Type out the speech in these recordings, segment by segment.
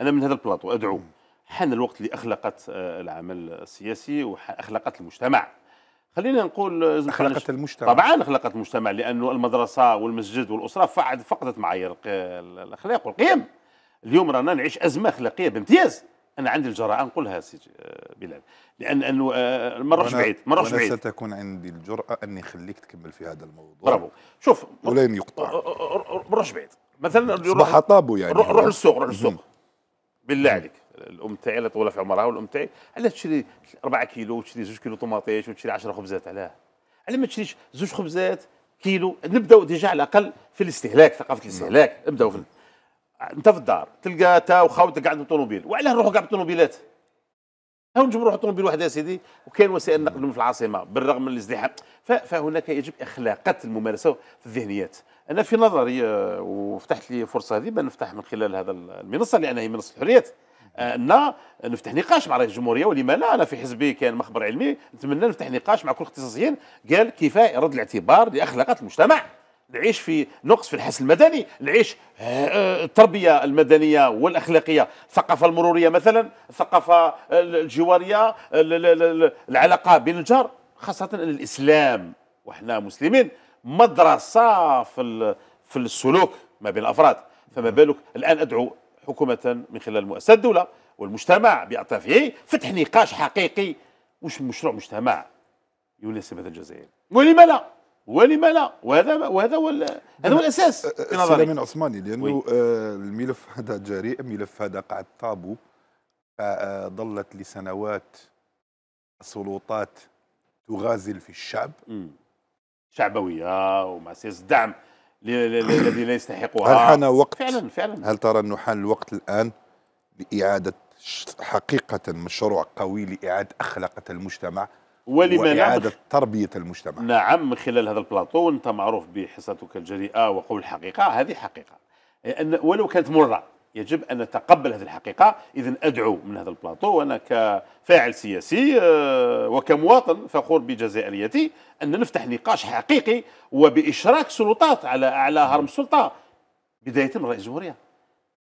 انا من هذا البلاطو ادعو حان الوقت اللي اخلقت آه، العمل السياسي واخلقت المجتمع خلينا نقول آه، اخلقت المجتمع طبعا اخلقت المجتمع لانه المدرسه والمسجد والاسره فقدت معايير الاخلاق والقيم اليوم رانا نعيش ازمه اخلاقيه بامتياز انا عندي الجرأه نقولها سي آه، بلال لان انه ما نروحش بعيد ما نروحش بعيد ستكون عندي الجرأه اني خليك تكمل في هذا الموضوع برافو شوف ولين يقطع ما نروحش بعيد مثلا اصبح طابو يعني نروح روح للسوق روح للسوق بالله نعم. عليك الام تاعي الله يطول في عمرها والام تاعي علاه تشري 4 كيلو وتشري 2 كيلو طوماطيش وتشري 10 خبزات علاه علاه ما تشريش زوج خبزات كيلو نبداو ديجا على الاقل في الاستهلاك ثقافه نعم. الاستهلاك نبداو في انت في الدار تلقى تا وخاوتك قاعد بالطوموبيل وعلاه نروحوا كاع بالطوموبيلات أو نجم نروحوا طوموبيل واحد يا سيدي وكاين وسائل نقل في العاصمة بالرغم من الازدحام فهناك يجب إخلاقة الممارسة في الذهنيات أنا في نظري آه، وفتحت لي فرصة هذه نفتح من خلال هذا المنصة لان هي منصة الحريات ان نفتح نقاش مع رئيس الجمهوريه ولما لا انا في حزبي كان مخبر علمي نتمنى نفتح نقاش مع كل اختصاصيين قال كيف رد الاعتبار لاخلاقات المجتمع نعيش في نقص في الحس المدني نعيش آه، آه، التربية المدنية والأخلاقية الثقافة المرورية مثلا الثقافة الجوارية العلاقة بين الجار خاصة أن الإسلام وإحنا مسلمين مدرسة في السلوك ما بين الأفراد فما بالك الآن أدعو حكومة من خلال المؤسسة الدولة والمجتمع بأطرافه فتح نقاش حقيقي وش مشروع مجتمع يناسب هذا الجزائر ولما لا ولما لا وهذا وهذا هو هذا هو الاساس أه، أه، في نظري سليمان عثماني لانه آه، الملف هذا جريء الملف هذا قعد طابو ظلت لسنوات السلطات تغازل في الشعب م. شعبويه ومع سياسه الدعم الذي لا يستحقها هل حان وقت فعلا فعلا هل ترى انه حان الوقت الان لاعاده حقيقه مشروع قوي لاعاده اخلاقه المجتمع ولما وإعادة تربية المجتمع نعم من خلال هذا البلاطو أنت معروف بحصتك الجريئة وقول الحقيقة هذه حقيقة أن ولو كانت مرة يجب أن نتقبل هذه الحقيقة إذا أدعو من هذا البلاطو وأنا كفاعل سياسي آه، وكمواطن فخور بجزائريتي أن نفتح نقاش حقيقي وبإشراك سلطات على أعلى هرم السلطة بداية من رئيس الجمهورية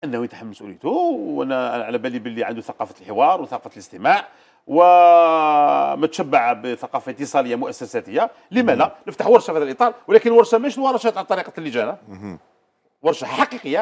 أنه يتحمل مسؤوليته وأنا على بالي باللي عنده ثقافة الحوار وثقافة الاستماع ومتشبعه بثقافه اتصاليه مؤسساتيه لما لا نفتح ورشه في هذا الاطار ولكن ورشه ماشي ورشه عن طريقه اللجانه ورشه حقيقيه